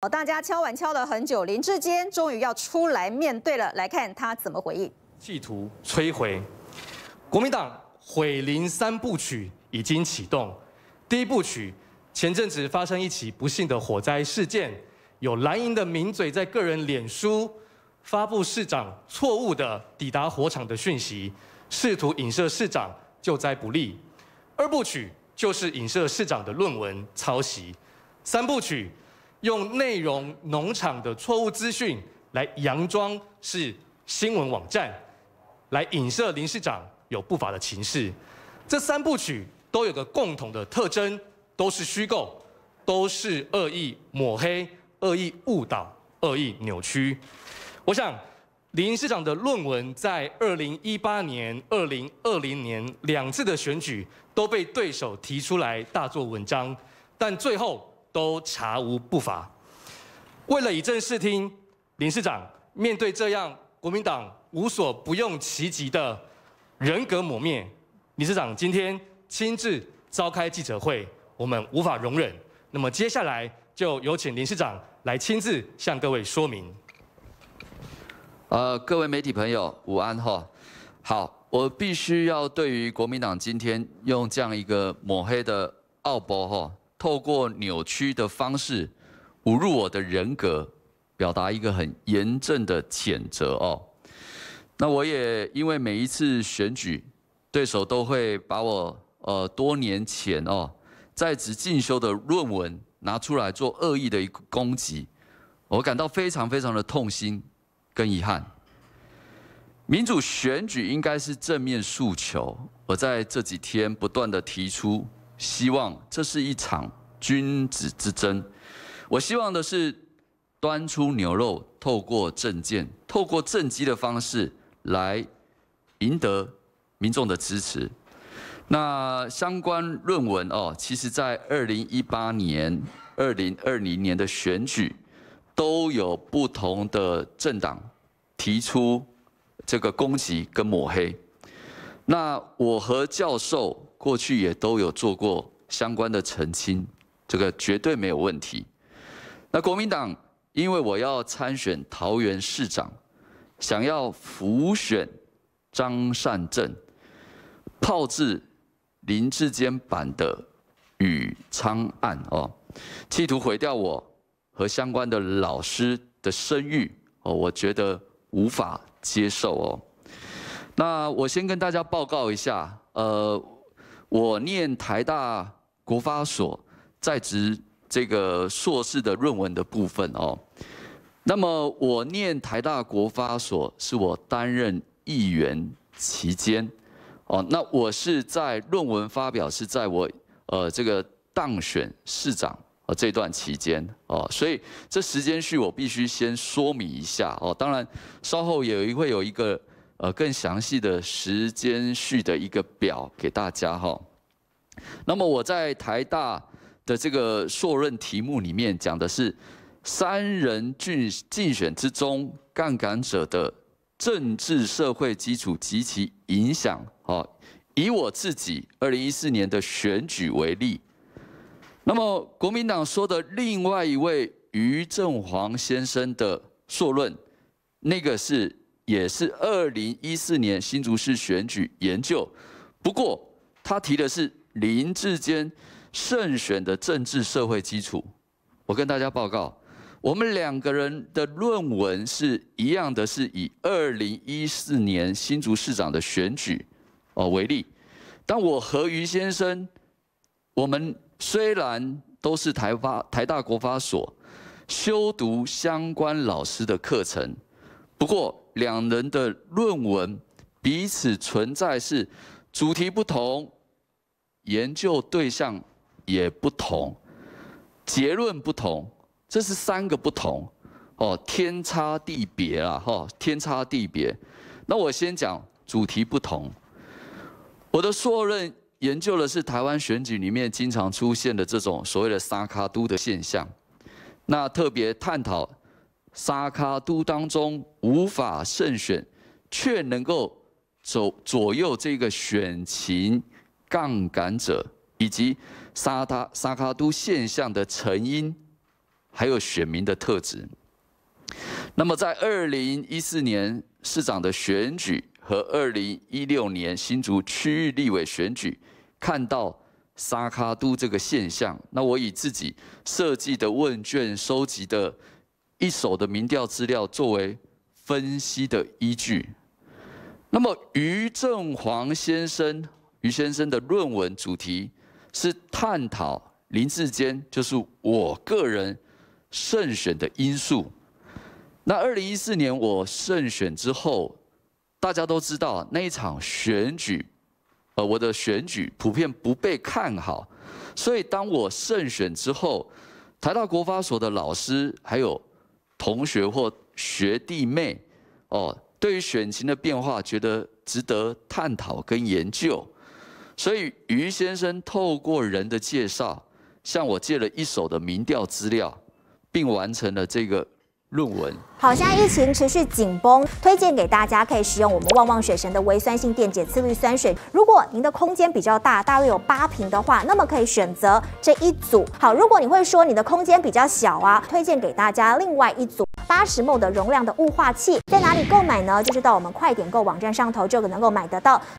好，大家敲碗敲了很久，林志坚终于要出来面对了。来看他怎么回应。企图摧毁国民党毁林三部曲已经启动。第一部曲前阵子发生一起不幸的火灾事件，有蓝营的名嘴在个人脸书发布市长错误的抵达火场的讯息，试图影射市长救灾不力。二部曲就是影射市长的论文抄袭。三部曲。用内容农场的错误资讯来佯装是新闻网站，来影射林市长有不法的情势。这三部曲都有个共同的特征，都是虚构，都是恶意抹黑、恶意误导、恶意扭曲。我想，林市长的论文在二零一八年、二零二零年两次的选举都被对手提出来大做文章，但最后。都查无不法。为了以正视听，林市长面对这样国民党无所不用其极的人格抹灭，林市长今天亲自召开记者会，我们无法容忍。那么接下来就有请林市长来亲自向各位说明。呃，各位媒体朋友午安哈。好，我必须要对于国民党今天用这样一个抹黑的奥博哈。透过扭曲的方式侮辱我的人格，表达一个很严正的谴责哦。那我也因为每一次选举，对手都会把我呃多年前哦在职进修的论文拿出来做恶意的一攻击，我感到非常非常的痛心跟遗憾。民主选举应该是正面诉求，我在这几天不断的提出。希望这是一场君子之争。我希望的是端出牛肉，透过政见、透过政绩的方式来赢得民众的支持。那相关论文哦，其实在二零一八年、二零二零年的选举都有不同的政党提出这个攻击跟抹黑。那我和教授过去也都有做过相关的澄清，这个绝对没有问题。那国民党因为我要参选桃园市长，想要浮选张善政，炮制林志坚版的宇昌案哦，企图毁掉我和相关的老师的声誉哦，我觉得无法接受哦。那我先跟大家报告一下，呃，我念台大国发所在职这个硕士的论文的部分哦。那么我念台大国发所是我担任议员期间，哦，那我是在论文发表是在我呃这个当选市长啊这段期间哦，所以这时间序我必须先说明一下哦。当然稍后也有一会有一个。呃，更详细的时间序的一个表给大家哈。那么我在台大的这个硕论题目里面讲的是三人竞竞选之中杠杆者的政治社会基础及其影响。哦。以我自己二零一四年的选举为例。那么国民党说的另外一位余振煌先生的硕论，那个是。也是二零一四年新竹市选举研究，不过他提的是林志坚胜选的政治社会基础。我跟大家报告，我们两个人的论文是一样的，是以二零一四年新竹市长的选举哦为例。但我和于先生，我们虽然都是台发台大国发所修读相关老师的课程，不过。两人的论文彼此存在是主题不同、研究对象也不同、结论不同，这是三个不同哦，天差地别啦！哈，天差地别。那我先讲主题不同，我的硕论研究的是台湾选举里面经常出现的这种所谓的“沙卡都”的现象，那特别探讨。沙卡都当中无法胜选，却能够左左右这个选情杠杆者，以及沙他沙卡都现象的成因，还有选民的特质。那么，在二零一四年市长的选举和二零一六年新竹区域立委选举，看到沙卡都这个现象，那我以自己设计的问卷收集的。一手的民调资料作为分析的依据。那么，余正煌先生，余先生的论文主题是探讨林志坚，就是我个人胜选的因素。那二零一四年我胜选之后，大家都知道那一场选举，呃，我的选举普遍不被看好，所以当我胜选之后，台大国发所的老师还有。同学或学弟妹，哦，对于选情的变化觉得值得探讨跟研究，所以于先生透过人的介绍，向我借了一手的民调资料，并完成了这个。论文。好，现在疫情持续紧绷，推荐给大家可以使用我们旺旺水神的微酸性电解次氯酸水。如果您的空间比较大，大约有八瓶的话，那么可以选择这一组。好，如果你会说你的空间比较小啊，推荐给大家另外一组八十目的容量的雾化器，在哪里购买呢？就是到我们快点购网站上头就能够买得到。